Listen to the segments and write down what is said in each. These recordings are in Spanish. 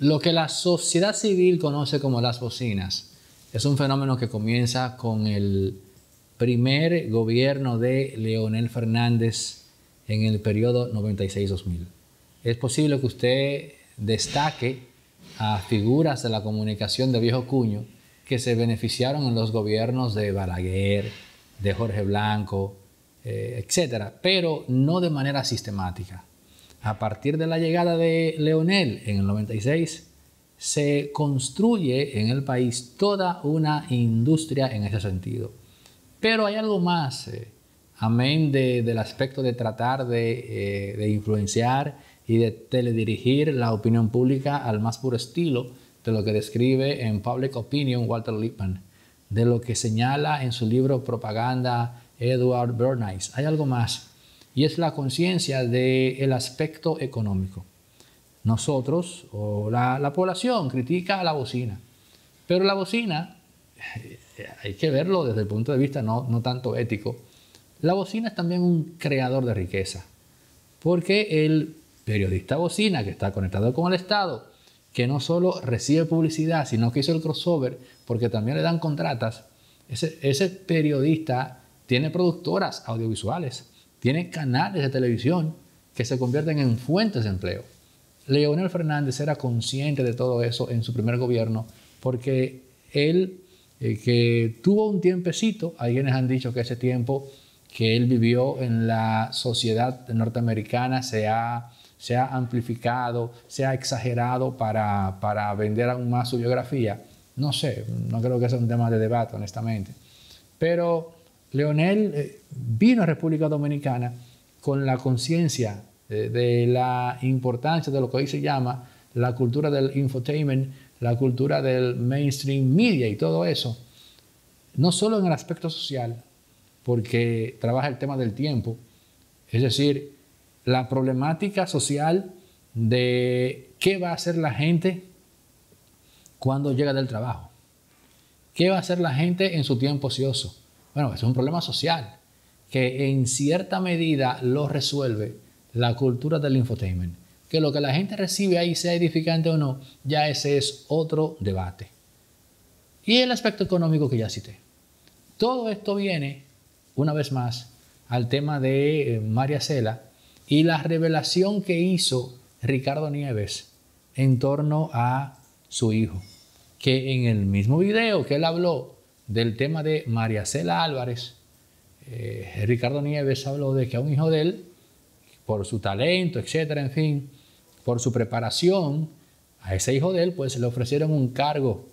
Lo que la sociedad civil conoce como las bocinas es un fenómeno que comienza con el primer gobierno de Leonel Fernández en el periodo 96-2000. Es posible que usted destaque a figuras de la comunicación de viejo cuño que se beneficiaron en los gobiernos de Balaguer, de Jorge Blanco, eh, etcétera, pero no de manera sistemática a partir de la llegada de Leonel en el 96, se construye en el país toda una industria en ese sentido. Pero hay algo más, eh, amén del aspecto de tratar de, eh, de influenciar y de teledirigir la opinión pública al más puro estilo de lo que describe en Public Opinion Walter Lippmann, de lo que señala en su libro Propaganda Edward Bernays. Hay algo más y es la conciencia del aspecto económico. Nosotros o la, población critica a la bocina, pero la bocina, eh, hay que verlo desde el punto de vista no, tanto ético, la bocina es también un creador de riqueza, porque el periodista bocina que está conectado con el Estado, que no solo recibe publicidad, sino que hizo el crossover, porque también le dan contratas, ese periodista tiene productoras audiovisuales tiene canales de televisión que se convierten en fuentes de empleo. Leonel Fernández era consciente de todo eso en su primer gobierno porque él, eh, que tuvo un tiempecito, alguienes han dicho que ese tiempo que él vivió en la sociedad norteamericana se ha, se ha amplificado, se ha exagerado para, para vender aún más su biografía. No sé, no creo que sea un tema de debate, honestamente. Pero Leonel eh, vino a República Dominicana con la conciencia eh, de, la importancia de lo que hoy se llama la cultura del infotainment, la cultura del mainstream media y todo eso, no solo en el aspecto social, porque trabaja el tema del tiempo, es decir, la problemática social de qué va a hacer la gente cuando llega del trabajo, qué va a hacer la gente en su tiempo ocioso, bueno, es un problema social que en cierta medida lo resuelve la cultura del infotainment. Que lo que la gente recibe ahí sea edificante o no, ya ese es otro debate. Y el aspecto económico que ya cité. Todo esto viene, una vez más, al tema de eh, María Cela y la revelación que hizo Ricardo Nieves en torno a su hijo. Que en el mismo video que él habló del tema de María Cela Álvarez, eh, Ricardo Nieves habló de que a un hijo de él, por su talento, etcétera, en fin, por su preparación, a ese hijo de él, pues le ofrecieron un cargo.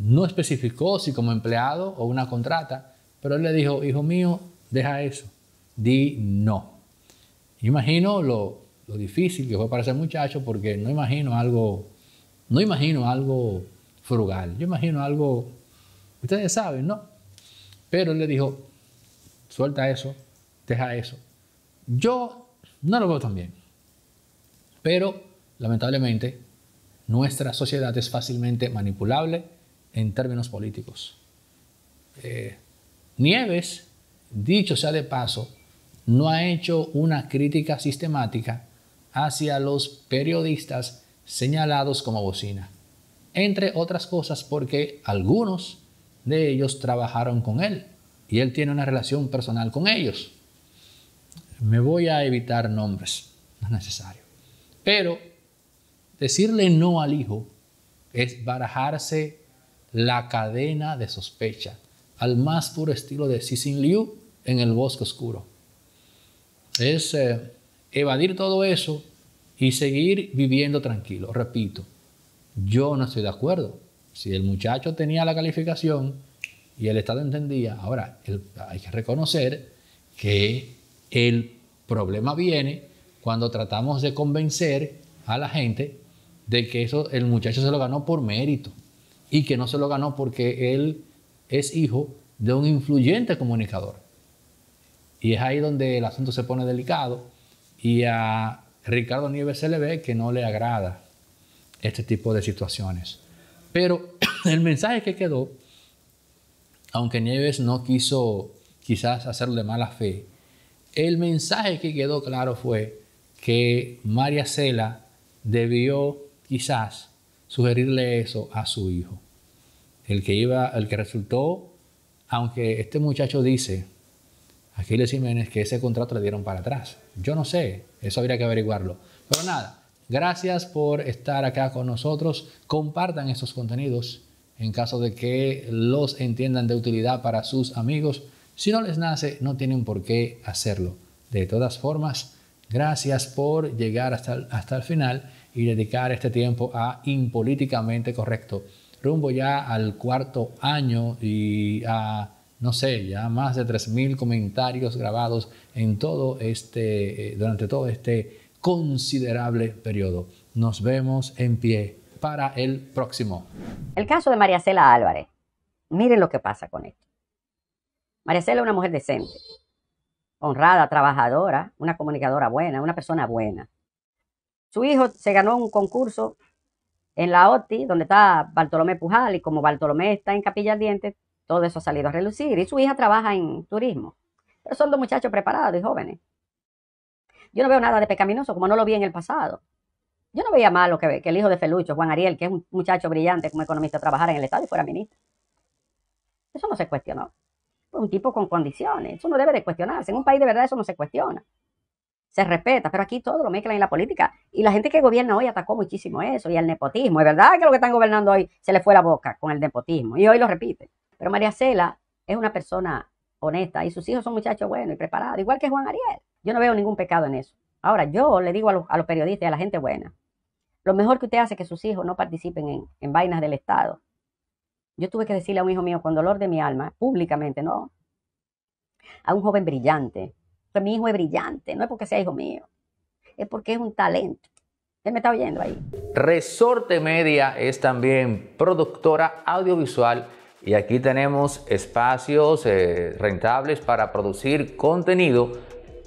No especificó si como empleado o una contrata, pero él le dijo, hijo mío, deja eso, di no. Imagino lo, difícil que fue para ese muchacho porque no imagino algo, no imagino algo frugal, yo imagino algo Ustedes saben, ¿no? Pero él le dijo, suelta eso, deja eso. Yo no lo veo tan bien. Pero, lamentablemente, nuestra sociedad es fácilmente manipulable en términos políticos. Eh, Nieves, dicho sea de paso, no ha hecho una crítica sistemática hacia los periodistas señalados como bocina. Entre otras cosas porque algunos de ellos trabajaron con él y él tiene una relación personal con ellos. Me voy a evitar nombres, no es necesario. Pero decirle no al hijo es barajarse la cadena de sospecha al más puro estilo de Cixin Liu en el bosque oscuro. Es eh, evadir todo eso y seguir viviendo tranquilo. Repito, yo no estoy de acuerdo. Si el muchacho tenía la calificación, y el Estado entendía. Ahora, hay que reconocer que el problema viene cuando tratamos de convencer a la gente de que eso, el muchacho se lo ganó por mérito y que no se lo ganó porque él es hijo de un influyente comunicador. Y es ahí donde el asunto se pone delicado y a Ricardo Nieves se le ve que no le agrada este tipo de situaciones. Pero el mensaje que quedó aunque Nieves no quiso quizás hacerle mala fe, el mensaje que quedó claro fue que María Cela debió quizás sugerirle eso a su hijo. El que iba, el que resultó, aunque este muchacho dice, Aquiles Jiménez, que ese contrato le dieron para atrás. Yo no sé, eso habría que averiguarlo. Pero nada, gracias por estar acá con nosotros. Compartan estos contenidos en caso de que los entiendan de utilidad para sus amigos. Si no les nace, no tienen por qué hacerlo. De todas formas, gracias por llegar hasta el, hasta el final y dedicar este tiempo a Impolíticamente Correcto. Rumbo ya al cuarto año y a, no sé, ya más de 3.000 comentarios grabados en todo este, eh, durante todo este considerable periodo. Nos vemos en pie para el próximo. El caso de María Cela Álvarez. Miren lo que pasa con esto. María Cela es una mujer decente, honrada, trabajadora, una comunicadora buena, una persona buena. Su hijo se ganó un concurso en la OTI, donde está Bartolomé Pujal, y como Bartolomé está en Capilla Dientes, todo eso ha salido a relucir. Y su hija trabaja en turismo. Pero son dos muchachos preparados y jóvenes. Yo no veo nada de pecaminoso, como no lo vi en el pasado. Yo no veía malo que, el hijo de Felucho, Juan Ariel, que es un muchacho brillante como economista, trabajara en el Estado y fuera ministro. Eso no se cuestionó. Fue un tipo con condiciones. Eso no debe de cuestionarse. En un país de verdad eso no se cuestiona. Se respeta, pero aquí todo lo mezclan en la política. Y la gente que gobierna hoy atacó muchísimo eso y el nepotismo. Es verdad que lo que están gobernando hoy se le fue la boca con el nepotismo. Y hoy lo repite. Pero María Cela es una persona honesta y sus hijos son muchachos buenos y preparados, igual que Juan Ariel. Yo no veo ningún pecado en eso. Ahora, yo le digo a los, a los periodistas y a la gente buena, lo mejor que usted hace es que sus hijos no participen en, en vainas del Estado. Yo tuve que decirle a un hijo mío con dolor de mi alma, públicamente, ¿no? A un joven brillante. mi hijo es brillante, no es porque sea hijo mío, es porque es un talento. Él me está oyendo ahí. Resorte Media es también productora audiovisual y aquí tenemos espacios eh, rentables para producir contenido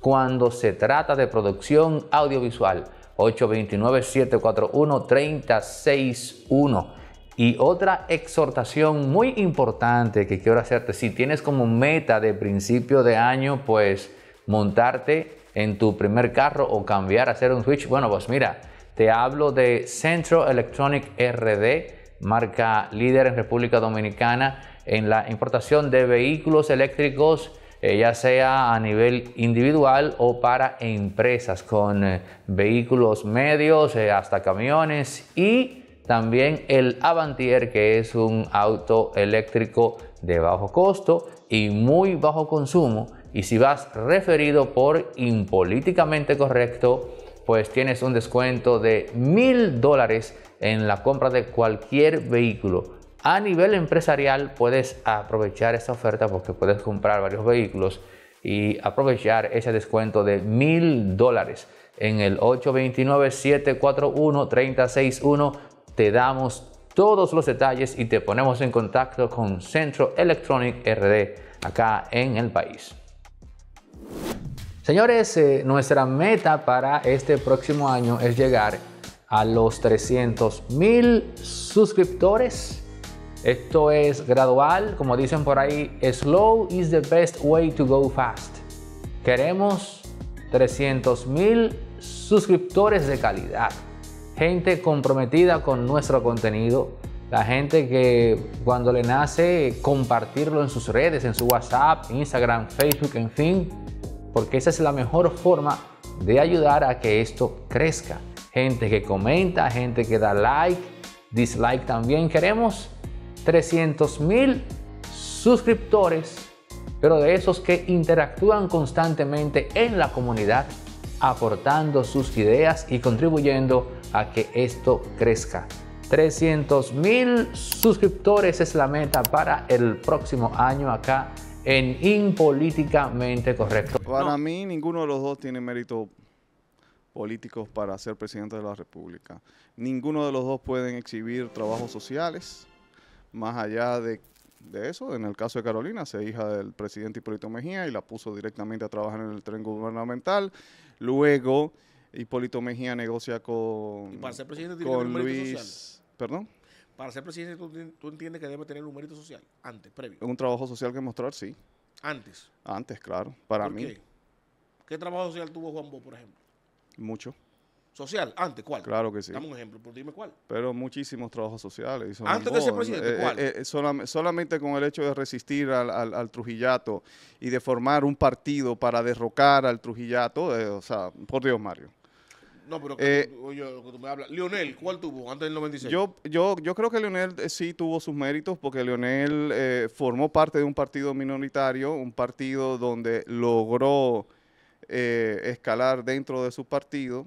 cuando se trata de producción audiovisual. 829-741-3061. Y otra exhortación muy importante que quiero hacerte, si tienes como meta de principio de año, pues montarte en tu primer carro o cambiar, a hacer un switch, bueno, pues mira, te hablo de Centro Electronic RD, marca líder en República Dominicana en la importación de vehículos eléctricos eh, ya sea a nivel individual o para empresas con eh, vehículos medios, eh, hasta camiones y también el Avantier, que es un auto eléctrico de bajo costo y muy bajo consumo. Y si vas referido por impolíticamente correcto, pues tienes un descuento de mil dólares en la compra de cualquier vehículo a nivel empresarial puedes aprovechar esta oferta porque puedes comprar varios vehículos y aprovechar ese descuento de mil dólares en el 829-741-361. Te damos todos los detalles y te ponemos en contacto con Centro Electronic RD acá en el país. Señores, eh, nuestra meta para este próximo año es llegar a los 300 mil suscriptores esto es gradual, como dicen por ahí, slow is the best way to go fast. Queremos 300 mil suscriptores de calidad, gente comprometida con nuestro contenido, la gente que cuando le nace compartirlo en sus redes, en su WhatsApp, Instagram, Facebook, en fin, porque esa es la mejor forma de ayudar a que esto crezca. Gente que comenta, gente que da like, dislike también. Queremos 300 mil suscriptores, pero de esos que interactúan constantemente en la comunidad, aportando sus ideas y contribuyendo a que esto crezca. 300 mil suscriptores es la meta para el próximo año acá en Impolíticamente Correcto. Para mí ninguno de los dos tiene mérito políticos para ser presidente de la República. Ninguno de los dos pueden exhibir trabajos sociales más allá de, eso, en el caso de Carolina, se hija del presidente Hipólito Mejía y la puso directamente a trabajar en el tren gubernamental. Luego, Hipólito Mejía negocia con, para ser presidente Luis. ¿Perdón? Para ser presidente, ¿tú, entiendes que debe tener un mérito social antes, previo? Un trabajo social que mostrar, sí. ¿Antes? Antes, claro, para mí. Qué? ¿Qué trabajo social tuvo Juan Bo, por ejemplo? Mucho social. ¿Antes cuál? Claro que sí. Dame un ejemplo, Por dime cuál. Pero muchísimos trabajos sociales. Antes de ser presidente, eh, ¿cuál? Eh, eh, solamente con el hecho de resistir al, Trujillato y de formar un partido para derrocar al Trujillato, o sea, por Dios, Mario. No, pero oye, lo que tú me hablas. ¿Leonel? ¿cuál tuvo antes del 96? Yo, yo, creo que Leonel sí tuvo sus méritos porque Leonel formó parte de un partido minoritario, un partido donde logró escalar dentro de su partido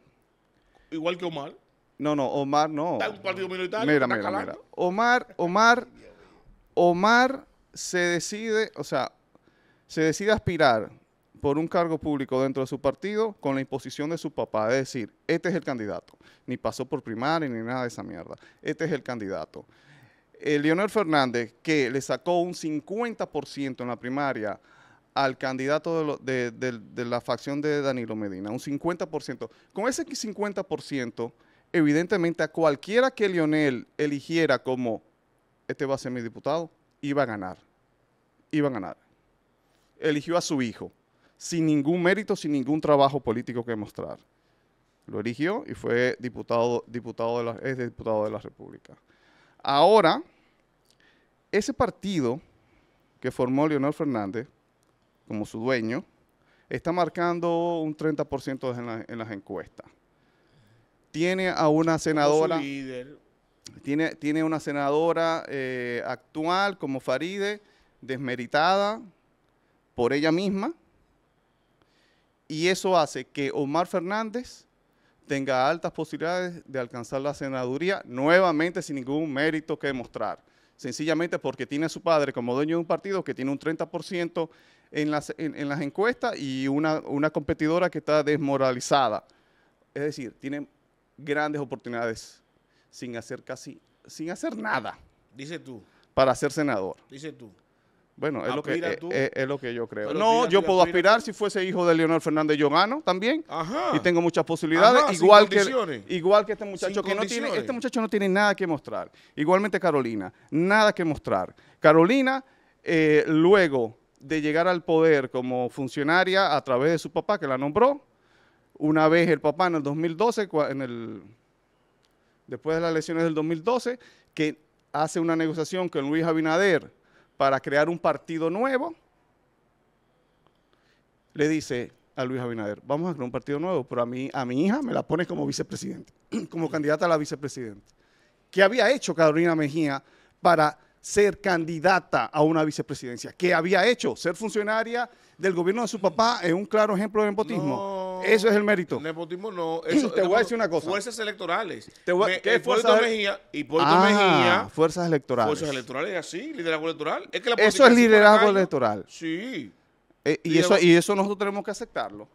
igual que Omar. No, no, Omar no. Está un partido minoritario. Mira, mira, mira. Omar, Omar, Omar se decide, o sea, se decide aspirar por un cargo público dentro de su partido con la imposición de su papá, es decir, este es el candidato. Ni pasó por primaria ni nada de esa mierda. Este es el candidato. El eh, Leonel Fernández, que le sacó un 50% en la primaria al candidato de, la facción de Danilo Medina, un 50%. Con ese 50%, evidentemente a cualquiera que Lionel eligiera como, este va a ser mi diputado, iba a ganar, iba a ganar. Eligió a su hijo, sin ningún mérito, sin ningún trabajo político que mostrar. Lo eligió y fue diputado, diputado de es diputado de la República. Ahora, ese partido que formó Leonel Fernández, como su dueño, está marcando un 30% en, las encuestas. Tiene a una senadora... Tiene, tiene una senadora eh, actual como Faride, desmeritada por ella misma, y eso hace que Omar Fernández tenga altas posibilidades de alcanzar la senaduría nuevamente sin ningún mérito que demostrar sencillamente porque tiene a su padre como dueño de un partido que tiene un 30% en las, en, las, encuestas y una, una competidora que está desmoralizada. Es decir, tiene grandes oportunidades sin hacer casi, sin hacer nada. Dice tú. Para ser senador. Dice tú. Bueno, es lo, que, eh, eh, es, lo, que, yo creo. no, yo puedo aspirar si fuese hijo de Leonel Fernández Llogano también. Y tengo muchas posibilidades. igual, que, igual que este muchacho que no tiene, este muchacho no tiene nada que mostrar. Igualmente Carolina, nada que mostrar. Carolina, eh, luego de llegar al poder como funcionaria a través de su papá que la nombró, una vez el papá en el 2012, después de las elecciones del 2012, que hace una negociación con Luis Abinader para crear un partido nuevo, le dice a Luis Abinader, vamos a crear un partido nuevo, pero a, mí, a mi hija me la pone como vicepresidente, como candidata a la vicepresidenta. ¿Qué había hecho Carolina Mejía para ser candidata a una vicepresidencia? ¿Qué había hecho? Ser funcionaria del gobierno de su papá es un claro ejemplo de empotismo. No eso es el mérito. Nepotismo no. Eso, te voy a decir una cosa. Fuerzas electorales. Te ¿Qué eh, fuerzas? Mejía y Puerto ah, Mejía. Fuerzas electorales. Fuerzas electorales, así, liderazgo electoral. eso es liderazgo electoral. Sí. Eh, y, eso, y eso nosotros tenemos que aceptarlo.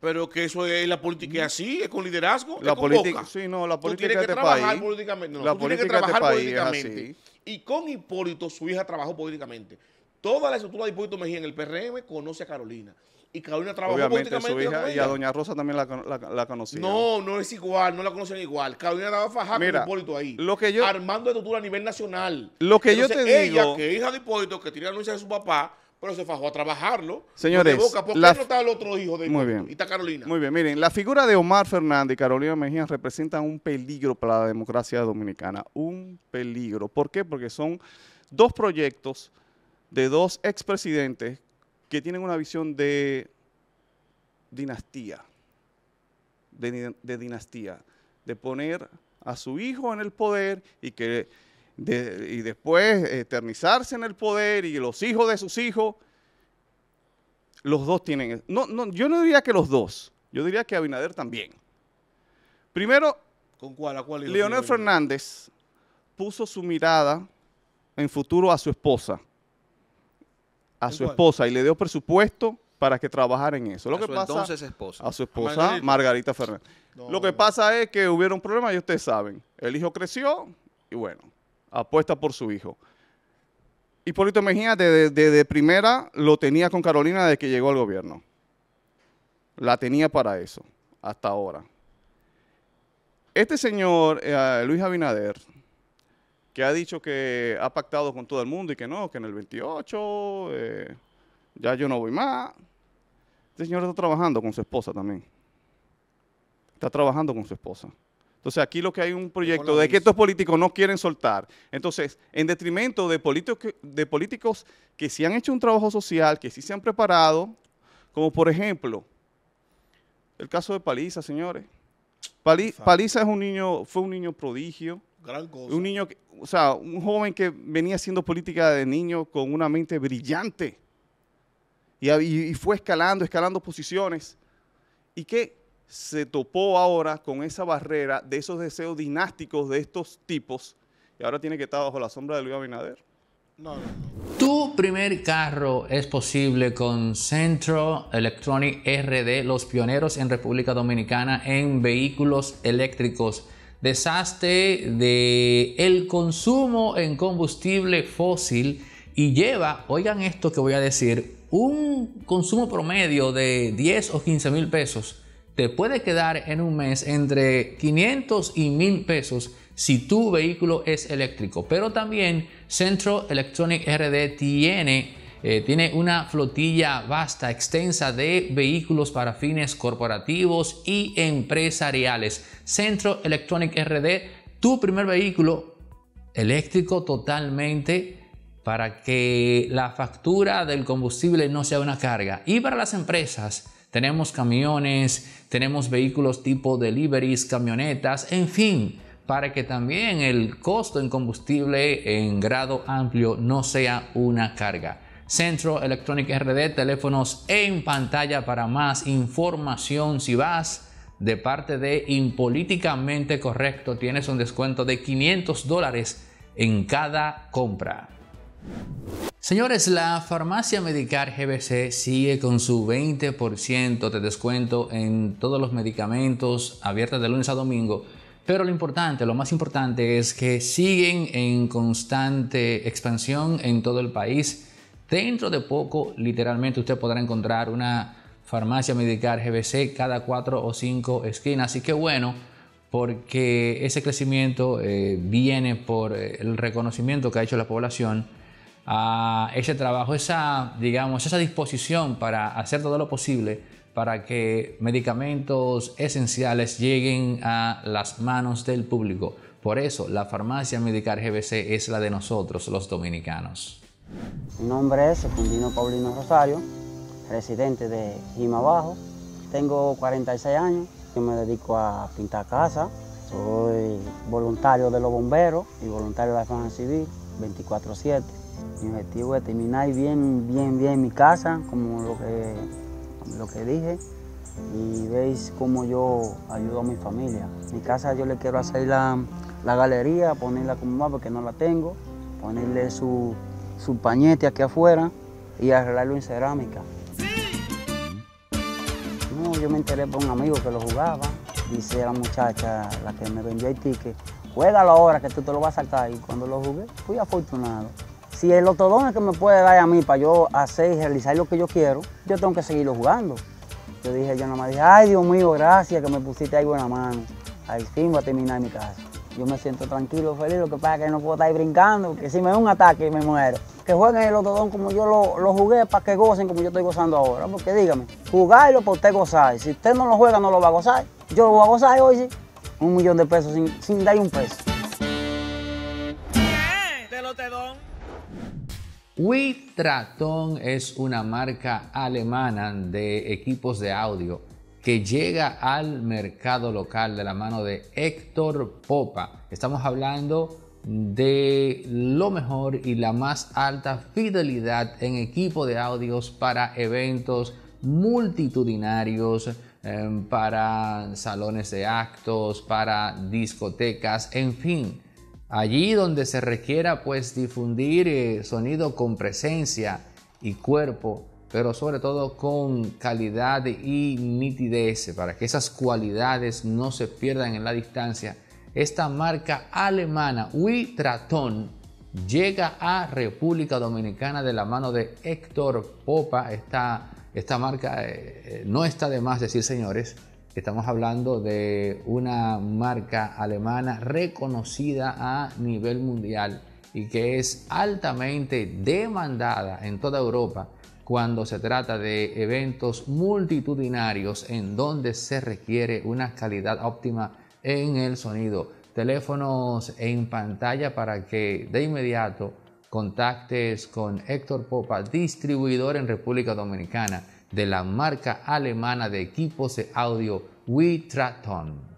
Pero que eso es la política así, es con liderazgo, la es con política, Sí, no, la política este tú tienes que este trabajar país, políticamente. la política de trabajar país Y con Hipólito, su hija trabajó políticamente. Toda la estructura de Hipólito Mejía en el PRM conoce a Carolina y Carolina trabajó Obviamente, políticamente. Su hija, y a Doña Rosa también la, la, No, no es igual, no la conocían igual. Carolina estaba fajada Mira, con Hipólito ahí. armando de a nivel nacional. Lo que yo te ella, digo. Ella, que es hija de Hipólito, que tiene la anuncia de su papá, pero se fajó a trabajarlo. Señores. ¿Por la, no está el otro hijo de muy bien, y está Carolina? Muy bien, miren, la figura de Omar Fernández y Carolina Mejía representan un peligro para la democracia dominicana. Un peligro. ¿Por qué? Porque son dos proyectos de dos expresidentes que tienen una visión de dinastía, de, dinastía, de poner a su hijo en el poder y que y después eternizarse en el poder y los hijos de sus hijos, los dos tienen. No, no, yo no diría que los dos, yo diría que Abinader también. Primero, ¿Con Leonel Fernández puso su mirada en futuro a su esposa a su esposa y le dio presupuesto para que trabajara en eso. Lo que entonces esposa. A su esposa, Margarita, Fernández. Lo que pasa es que un problema, y ustedes saben. El hijo creció y bueno, apuesta por su hijo. Hipólito Mejía desde, primera lo tenía con Carolina desde que llegó al gobierno. La tenía para eso, hasta ahora. Este señor, eh, Luis Abinader, que ha dicho que ha pactado con todo el mundo y que no, que en el 28 eh, ya yo no voy más. Este señor está trabajando con su esposa también. Está trabajando con su esposa. Entonces aquí lo que hay un proyecto de que estos políticos no quieren soltar. Entonces, en detrimento de, de políticos que sí han hecho un trabajo social, que sí se han preparado, como por ejemplo, el caso de Paliza, señores. Paliza es un niño, fue un niño prodigio. Gran gozo. Un niño que, o sea, un joven que venía haciendo política de niño con una mente brillante y, fue escalando, escalando posiciones y que se topó ahora con esa barrera de esos deseos dinásticos de estos tipos y ahora tiene que estar bajo la sombra de Luis Abinader. Tu primer carro es posible con Centro Electronic RD, los pioneros en República Dominicana en vehículos eléctricos desastre de el consumo en combustible fósil y lleva, oigan esto que voy a decir, un consumo promedio de 10 o 15 mil pesos te puede quedar en un mes entre 500 y 1000 pesos si tu vehículo es eléctrico. Pero también Centro Electronic RD tiene eh, tiene una flotilla vasta, extensa de vehículos para fines corporativos y empresariales. Centro Electronic RD, tu primer vehículo eléctrico totalmente para que la factura del combustible no sea una carga. Y para las empresas, tenemos camiones, tenemos vehículos tipo deliveries, camionetas, en fin, para que también el costo en combustible en grado amplio no sea una carga. Centro Electronic RD, teléfonos en pantalla para más información. Si vas de parte de Impolíticamente Correcto, tienes un descuento de 500 dólares en cada compra. Señores, la farmacia Medicar GBC sigue con su 20% de descuento en todos los medicamentos abiertos de lunes a domingo. Pero lo importante, lo más importante es que siguen en constante expansión en todo el país Dentro de poco, literalmente, usted podrá encontrar una farmacia medical GBC cada cuatro o cinco esquinas. Así que bueno, porque ese crecimiento eh, viene por eh, el reconocimiento que ha hecho la población a ah, ese trabajo, esa, digamos, esa disposición para hacer todo lo posible para que medicamentos esenciales lleguen a las manos del público. Por eso la farmacia medical GBC es la de nosotros, los dominicanos. Mi nombre es Secundino Paulino Rosario, residente de Jimabajo, Tengo 46 años, yo me dedico a pintar casas, soy voluntario de los bomberos y voluntario de la Defensa Civil 24-7. Mi objetivo es terminar bien, bien, bien mi casa, como lo que, lo que dije, y veis cómo yo ayudo a mi familia. Mi casa yo le quiero hacer la, la galería, ponerla como más porque no la tengo, ponerle su, su pañete aquí afuera y arreglarlo en cerámica. No, yo me enteré por un amigo que lo jugaba. Dice la muchacha, la que me vendió el ticket, la hora que tú te lo vas a sacar. Y cuando lo jugué, fui afortunado. Si el es que me puede dar a mí para yo hacer y realizar lo que yo quiero, yo tengo que seguirlo jugando. Yo dije, yo nada más dije, ay Dios mío, gracias que me pusiste ahí buena mano. ahí fin voy a terminar mi casa. Yo me siento tranquilo, feliz, lo que pasa es que no puedo estar ahí brincando, que si me da un ataque y me muero que jueguen el don como yo lo, jugué para que gocen como yo estoy gozando ahora. Porque dígame, jugarlo para usted gozar. Si usted no lo juega, no lo va a gozar. Yo lo voy a gozar hoy sí. Un millón de pesos sin, sin dar un peso. Eh, de es una marca alemana de equipos de audio que llega al mercado local de la mano de Héctor Popa. Estamos hablando de lo mejor y la más alta fidelidad en equipo de audios para eventos multitudinarios, em, para salones de actos, para discotecas, en fin. Allí donde se requiera pues difundir eh, sonido con presencia y cuerpo, pero sobre todo con calidad y nitidez, para que esas cualidades no se pierdan en la distancia esta marca alemana WITRATON llega a República Dominicana de la mano de Héctor Popa. Esta, esta marca eh, eh, no está de más decir, señores, estamos hablando de una marca alemana reconocida a nivel mundial y que es altamente demandada en toda Europa cuando se trata de eventos multitudinarios en donde se requiere una calidad óptima en el sonido. Teléfonos en pantalla para que de inmediato contactes con Héctor Popa, distribuidor en República Dominicana de la marca alemana de equipos de audio WeTraton.